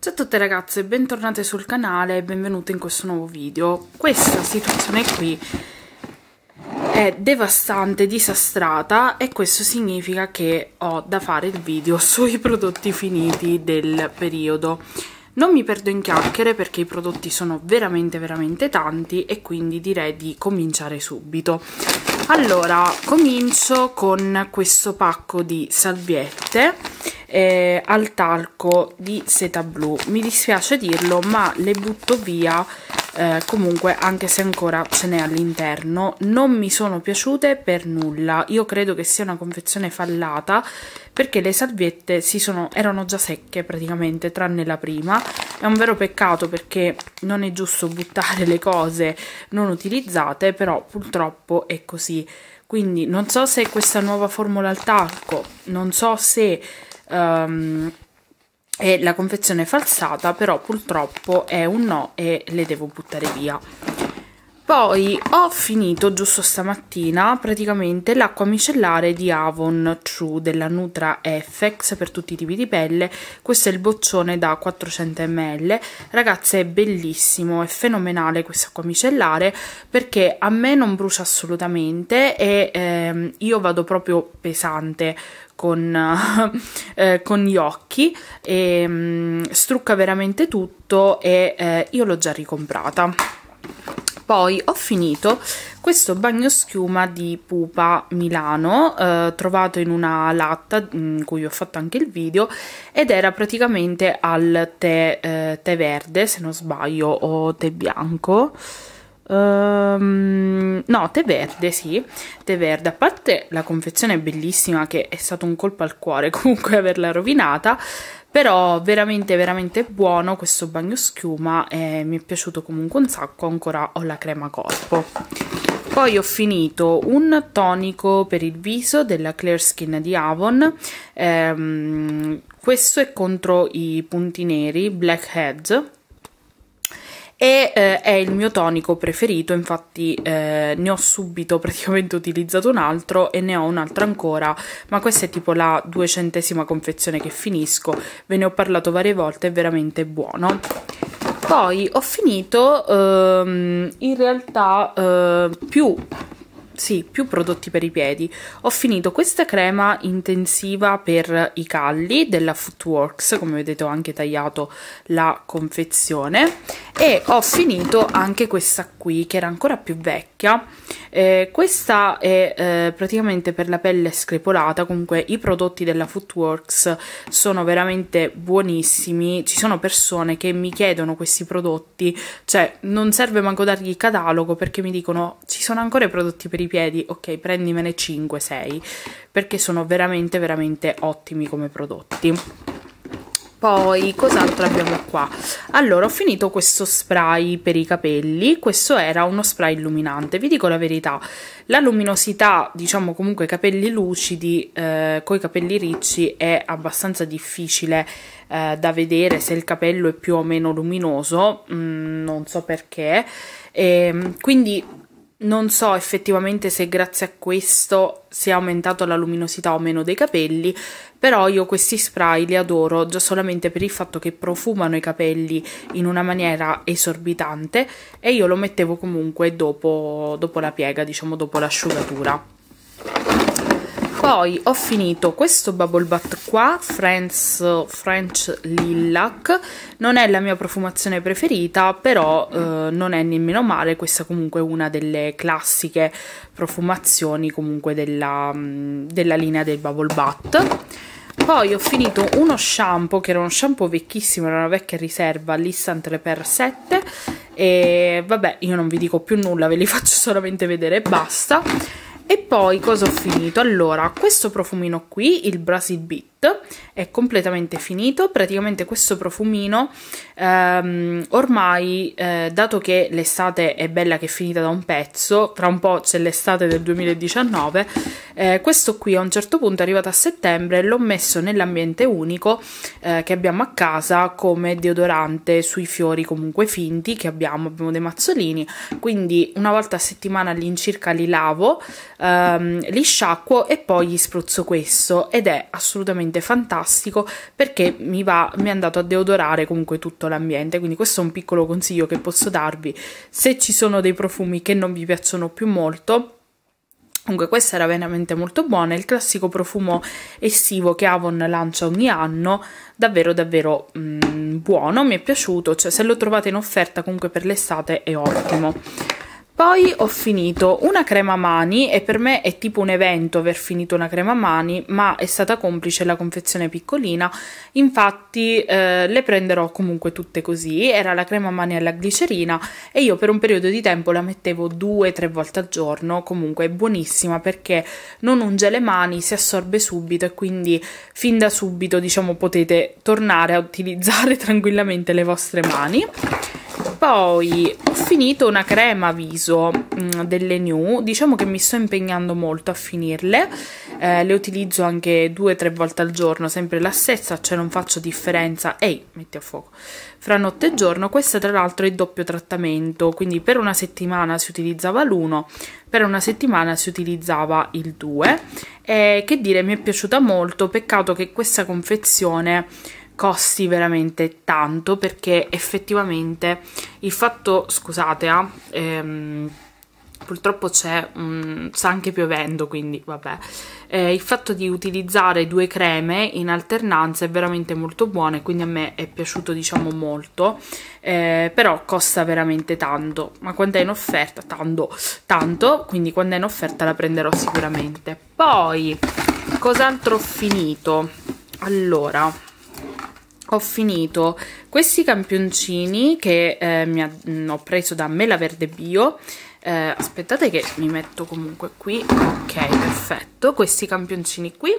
Ciao a tutte ragazze, bentornate sul canale e benvenute in questo nuovo video. Questa situazione qui è devastante, disastrata e questo significa che ho da fare il video sui prodotti finiti del periodo. Non mi perdo in chiacchiere perché i prodotti sono veramente veramente tanti e quindi direi di cominciare subito allora comincio con questo pacco di salviette eh, al talco di seta blu mi dispiace dirlo ma le butto via eh, comunque anche se ancora ce n'è all'interno non mi sono piaciute per nulla io credo che sia una confezione fallata perché le salviette sono, erano già secche praticamente tranne la prima è un vero peccato perché non è giusto buttare le cose non utilizzate però purtroppo è così quindi non so se questa nuova formula al talco non so se um, e la confezione falsata però purtroppo è un no e le devo buttare via poi ho finito giusto stamattina praticamente l'acqua micellare di Avon True della Nutra FX per tutti i tipi di pelle questo è il boccione da 400 ml ragazze è bellissimo è fenomenale questa acqua micellare perché a me non brucia assolutamente e ehm, io vado proprio pesante con, eh, con, gli occhi e mh, mm, strucca veramente tutto e eh, io l'ho già ricomprata poi ho finito questo bagno schiuma di Pupa Milano eh, trovato in una latta mm, in cui ho fatto anche il video ed era praticamente al tè, eh, tè verde se non sbaglio o tè bianco Um, no, te verde, sì, te verde. A parte la confezione è bellissima che è stato un colpo al cuore comunque averla rovinata, però veramente veramente buono questo bagno schiuma e mi è piaciuto comunque un sacco ancora ho la crema corpo poi ho finito un tonico per il viso della Clear Skin di Avon ehm, questo è contro i punti neri blackhead e eh, è il mio tonico preferito, infatti eh, ne ho subito praticamente utilizzato un altro e ne ho un altro ancora, ma questa è tipo la duecentesima confezione che finisco, ve ne ho parlato varie volte, è veramente buono. Poi ho finito ehm, in realtà eh, più sì, più prodotti per i piedi. Ho finito questa crema intensiva per i calli della Footworks, come vedete ho anche tagliato la confezione e ho finito anche questa qui che era ancora più vecchia eh, questa è eh, praticamente per la pelle screpolata, comunque i prodotti della Footworks sono veramente buonissimi, ci sono persone che mi chiedono questi prodotti, cioè non serve manco dargli il catalogo perché mi dicono ci sono ancora i prodotti per i piedi, ok prendimene 5-6 perché sono veramente veramente ottimi come prodotti poi cos'altro abbiamo qua allora ho finito questo spray per i capelli questo era uno spray illuminante vi dico la verità la luminosità diciamo comunque capelli lucidi eh, con i capelli ricci è abbastanza difficile eh, da vedere se il capello è più o meno luminoso mm, non so perché e, ehm, quindi non so effettivamente se grazie a questo sia aumentato la luminosità o meno dei capelli, però io questi spray li adoro già solamente per il fatto che profumano i capelli in una maniera esorbitante e io lo mettevo comunque dopo, dopo la piega, diciamo dopo l'asciugatura poi ho finito questo bubble butt qua Friends, French Lilac non è la mia profumazione preferita però eh, non è nemmeno male questa comunque è una delle classiche profumazioni comunque della, mm, della linea del bubble butt poi ho finito uno shampoo che era uno shampoo vecchissimo, era una vecchia riserva l'Istantle Repair 7 e vabbè io non vi dico più nulla, ve li faccio solamente vedere e basta e poi cosa ho finito? Allora, questo profumino qui, il Brasil Beat, è completamente finito. Praticamente questo profumino, ehm, ormai, eh, dato che l'estate è bella che è finita da un pezzo, tra un po' c'è l'estate del 2019, eh, questo qui a un certo punto è arrivato a settembre, e l'ho messo nell'ambiente unico eh, che abbiamo a casa come deodorante sui fiori comunque finti che abbiamo, abbiamo dei mazzolini, quindi una volta a settimana all'incirca li lavo. Eh, um, li sciacquo e poi gli spruzzo questo ed è assolutamente fantastico perché mi, va, mi è andato a deodorare comunque tutto l'ambiente quindi questo è un piccolo consiglio che posso darvi se ci sono dei profumi che non vi piacciono più molto Comunque questa era veramente molto buona, il classico profumo estivo che Avon lancia ogni anno, davvero davvero mh, mm, buono, mi è piaciuto, cioè se lo trovate in offerta comunque per l'estate è ottimo. Poi ho finito una crema mani e per me è tipo un evento aver finito una crema mani, ma è stata complice la confezione piccolina, infatti eh, le prenderò comunque tutte così, era la crema mani alla glicerina e io per un periodo di tempo la mettevo due o tre volte al giorno, comunque è buonissima perché non unge le mani, si assorbe subito e quindi fin da subito diciamo potete tornare a utilizzare tranquillamente le vostre mani poi ho finito una crema viso mh, mm, delle New diciamo che mi sto impegnando molto a finirle eh, le utilizzo anche due o tre volte al giorno sempre la stessa cioè non faccio differenza ehi metti a fuoco fra notte e giorno questa tra l'altro è doppio trattamento quindi per una settimana si utilizzava l'uno per una settimana si utilizzava il 2 eh, che dire mi è piaciuta molto peccato che questa confezione costi veramente tanto perché effettivamente il fatto, scusate, eh, ehm, purtroppo c'è, um, sta anche piovendo, quindi vabbè, eh, il fatto di utilizzare due creme in alternanza è veramente molto buono e quindi a me è piaciuto diciamo molto, eh, però costa veramente tanto, ma quando è in offerta, tanto, tanto, quindi quando è in offerta la prenderò sicuramente. Poi, cos'altro ho finito? Allora, ho finito questi campioncini che eh, ha, mh, mm, ho preso da Mela Verde Bio eh, aspettate che mi metto comunque qui ok perfetto questi campioncini qui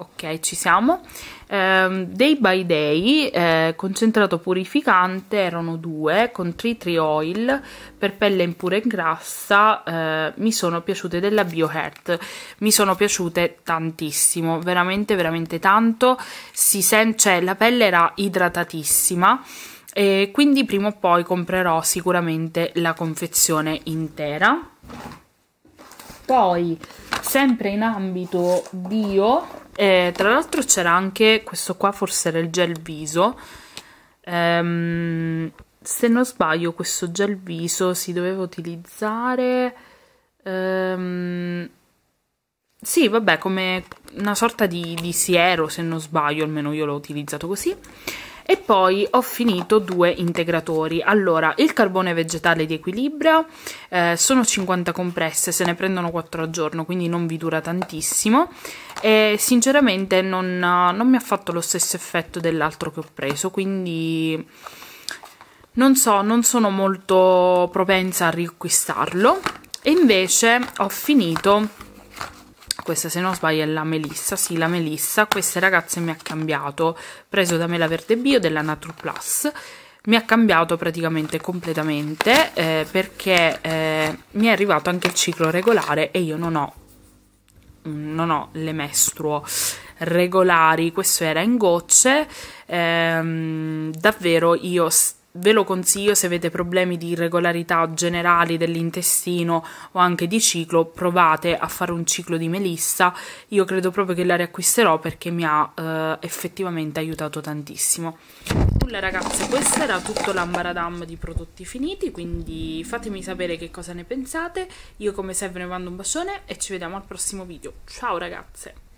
Ok, ci siamo. Um, day by Day, eh, concentrato purificante, erano due, con Tree Tree Oil, per pelle impura e grassa, eh, mi sono piaciute della BioHeart. Mi sono piaciute tantissimo, veramente, veramente tanto. Si sente, cioè, la pelle era idratatissima. E quindi prima o poi comprerò sicuramente la confezione intera poi, sempre in ambito bio, eh, tra l'altro c'era anche questo qua, forse era il gel viso. Ehm, se non sbaglio, questo gel viso si doveva utilizzare... Ehm, sì, vabbè, come una sorta di, di siero, se non sbaglio, almeno io l'ho utilizzato così e poi ho finito due integratori allora il carbone vegetale di equilibrio eh, sono 50 compresse se ne prendono 4 al giorno quindi non vi dura tantissimo e sinceramente non, non mi ha fatto lo stesso effetto dell'altro che ho preso quindi non so, non sono molto propensa a riacquistarlo e invece ho finito questa se non sbaglio è la melissa, sì la melissa, queste ragazze mi ha cambiato, preso da me la verde bio della Nature Plus, mi ha cambiato praticamente completamente eh, perché eh, mi è arrivato anche il ciclo regolare e io non ho, non ho le mestruo regolari, questo era in gocce, ehm, davvero io... St- ve lo consiglio se avete problemi di irregolarità generali dell'intestino o anche di ciclo, provate a fare un ciclo di melissa. Io credo proprio che la riacquisterò perché mi ha eh, effettivamente aiutato tantissimo. Nulla ragazzi, questo era tutto l'ambaradam di prodotti finiti, quindi fatemi sapere che cosa ne pensate. Io come sempre ve ne mando un bacione e ci vediamo al prossimo video. Ciao ragazze!